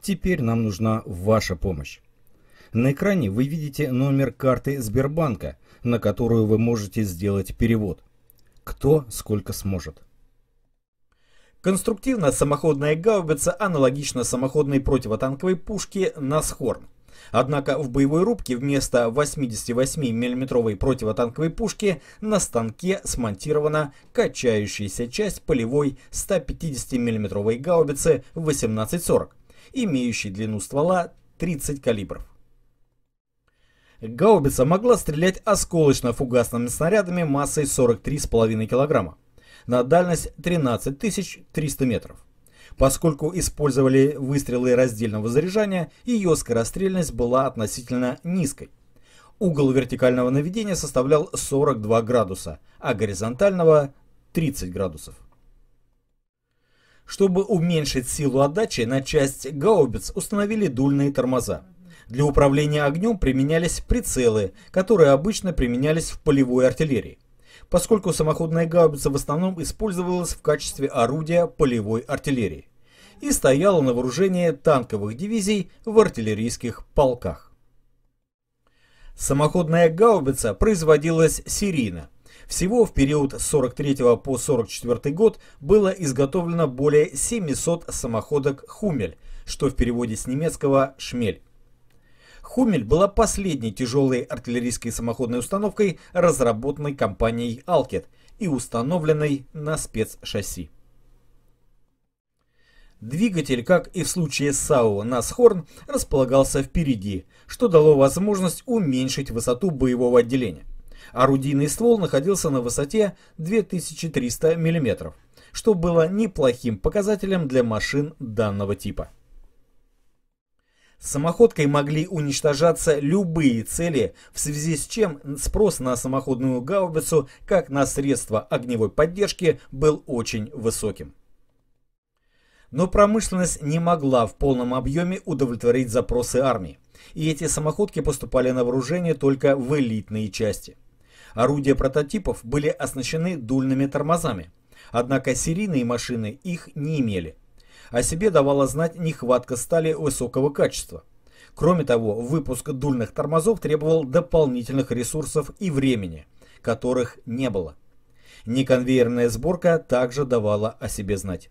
Теперь нам нужна ваша помощь. На экране вы видите номер карты Сбербанка, на которую вы можете сделать перевод. Кто сколько сможет. Конструктивно самоходная гаубица аналогична самоходной противотанковой пушке «Насхорн». Однако в боевой рубке вместо 88-мм противотанковой пушки на станке смонтирована качающаяся часть полевой 150-мм гаубицы 1840 имеющий длину ствола 30 калибров. Гаубица могла стрелять осколочно-фугасными снарядами массой 43,5 кг на дальность 13 300 метров. Поскольку использовали выстрелы раздельного заряжания, ее скорострельность была относительно низкой. Угол вертикального наведения составлял 42 градуса, а горизонтального 30 градусов. Чтобы уменьшить силу отдачи, на часть гаубиц установили дульные тормоза. Для управления огнем применялись прицелы, которые обычно применялись в полевой артиллерии, поскольку самоходная гаубица в основном использовалась в качестве орудия полевой артиллерии и стояла на вооружении танковых дивизий в артиллерийских полках. Самоходная гаубица производилась серийно – всего в период с 43 по 44 год было изготовлено более 700 самоходок «Хумель», что в переводе с немецкого «шмель». «Хумель» была последней тяжелой артиллерийской самоходной установкой, разработанной компанией «Алкет» и установленной на спецшасси. Двигатель, как и в случае САУ «Насхорн», располагался впереди, что дало возможность уменьшить высоту боевого отделения. А орудийный ствол находился на высоте 2300 мм, что было неплохим показателем для машин данного типа. Самоходкой могли уничтожаться любые цели, в связи с чем спрос на самоходную гаубицу как на средство огневой поддержки был очень высоким. Но промышленность не могла в полном объеме удовлетворить запросы армии, и эти самоходки поступали на вооружение только в элитные части. Орудия прототипов были оснащены дульными тормозами, однако серийные машины их не имели. О себе давала знать нехватка стали высокого качества. Кроме того, выпуск дульных тормозов требовал дополнительных ресурсов и времени, которых не было. Неконвейерная сборка также давала о себе знать.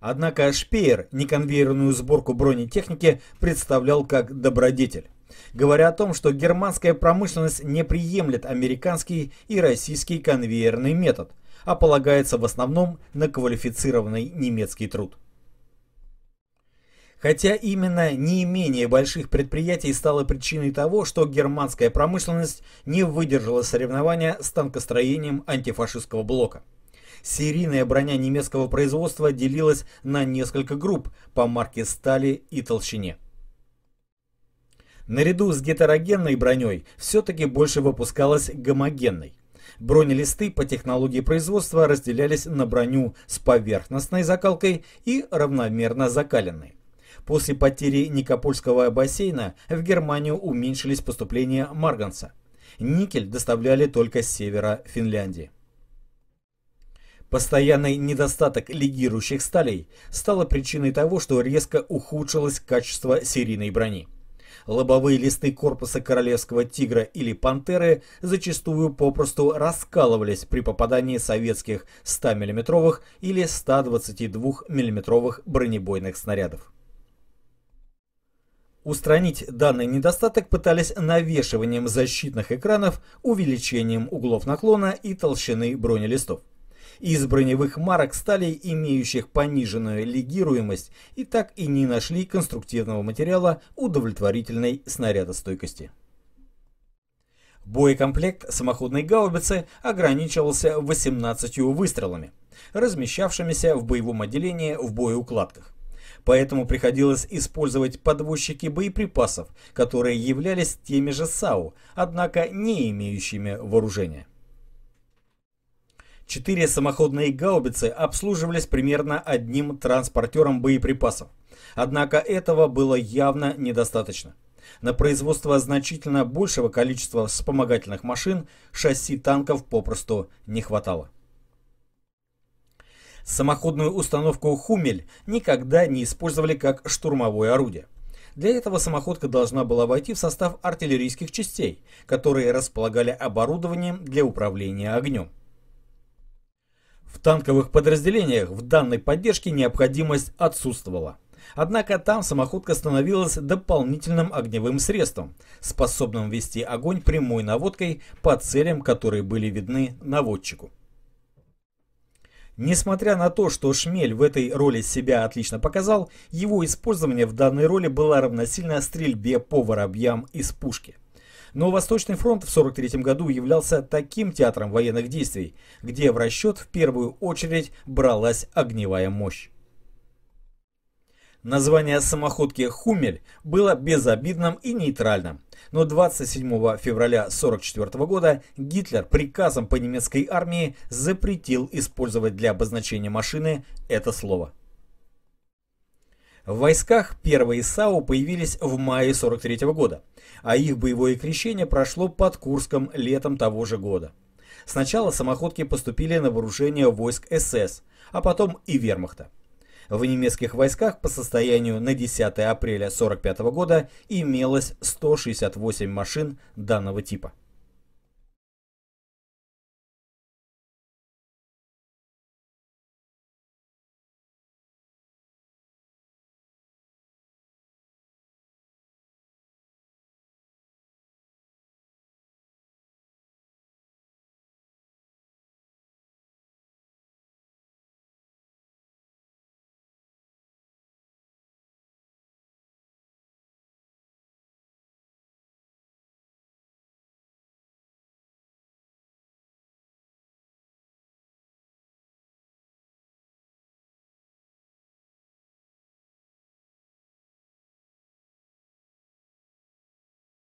Однако Шпеер неконвейерную сборку бронетехники представлял как добродетель говоря о том, что германская промышленность не приемлет американский и российский конвейерный метод, а полагается в основном на квалифицированный немецкий труд. Хотя именно неимение больших предприятий стало причиной того, что германская промышленность не выдержала соревнования с танкостроением антифашистского блока. Серийная броня немецкого производства делилась на несколько групп по марке стали и толщине. Наряду с гетерогенной броней все-таки больше выпускалась гомогенной. Бронелисты по технологии производства разделялись на броню с поверхностной закалкой и равномерно закаленной. После потери Никопольского бассейна в Германию уменьшились поступления марганца. Никель доставляли только с севера Финляндии. Постоянный недостаток лигирующих сталей стало причиной того, что резко ухудшилось качество серийной брони. Лобовые листы корпуса королевского тигра или пантеры зачастую попросту раскалывались при попадании советских 100 мм или 122 мм бронебойных снарядов. Устранить данный недостаток пытались навешиванием защитных экранов, увеличением углов наклона и толщины бронелистов. Из броневых марок стали имеющих пониженную легируемость и так и не нашли конструктивного материала удовлетворительной снарядостойкости. Боекомплект самоходной гаубицы ограничивался 18 выстрелами, размещавшимися в боевом отделении в боеукладках. Поэтому приходилось использовать подвозчики боеприпасов, которые являлись теми же САУ, однако не имеющими вооружения. Четыре самоходные гаубицы обслуживались примерно одним транспортером боеприпасов. Однако этого было явно недостаточно. На производство значительно большего количества вспомогательных машин шасси танков попросту не хватало. Самоходную установку «Хумель» никогда не использовали как штурмовое орудие. Для этого самоходка должна была войти в состав артиллерийских частей, которые располагали оборудованием для управления огнем. В танковых подразделениях в данной поддержке необходимость отсутствовала. Однако там самоходка становилась дополнительным огневым средством, способным вести огонь прямой наводкой по целям, которые были видны наводчику. Несмотря на то, что Шмель в этой роли себя отлично показал, его использование в данной роли было равносильно стрельбе по воробьям из пушки. Но Восточный фронт в 1943 году являлся таким театром военных действий, где в расчет в первую очередь бралась огневая мощь. Название самоходки «Хумель» было безобидным и нейтральным. Но 27 февраля 1944 года Гитлер приказом по немецкой армии запретил использовать для обозначения машины это слово. В войсках первые САУ появились в мае 43 -го года, а их боевое крещение прошло под Курском летом того же года. Сначала самоходки поступили на вооружение войск СС, а потом и вермахта. В немецких войсках по состоянию на 10 апреля 1945 года имелось 168 машин данного типа.